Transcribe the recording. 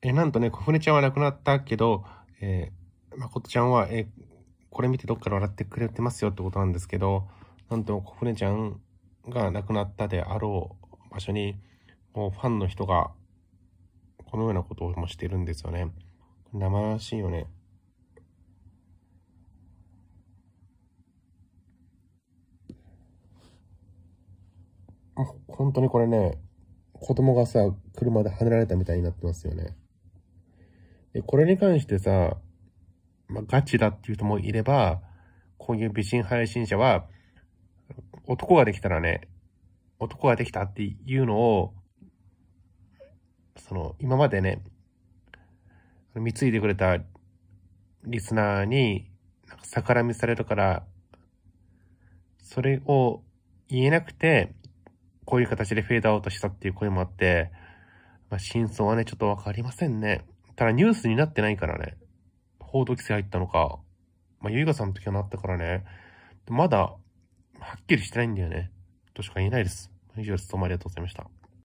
えなんとね、小舟ちゃんは亡くなったけど、えー、誠ちゃんは、えこれ見てどっから笑ってくれてますよってことなんですけど、なんと小舟ちゃんが亡くなったであろう場所に、もうファンの人が、このようなことをもしてるんですよね。生らしいよね。本当にこれね、子供がさ、車で跳ねられたみたいになってますよね。で、これに関してさ、まあ、ガチだっていう人もいれば、こういう美人配信者は、男ができたらね、男ができたっていうのを、その、今までね、貢いでくれたリスナーに、なんか逆らみされるから、それを言えなくて、こういう形でフェードアウトしたっていう声もあって、まあ、真相はね、ちょっとわかりませんね。ただニュースになってないからね。報道規制入ったのか、まあ、ゆいがさんの時はなったからね。まだ、はっきりしてないんだよね。としか言えないです。以上です。どうもありがとうございました。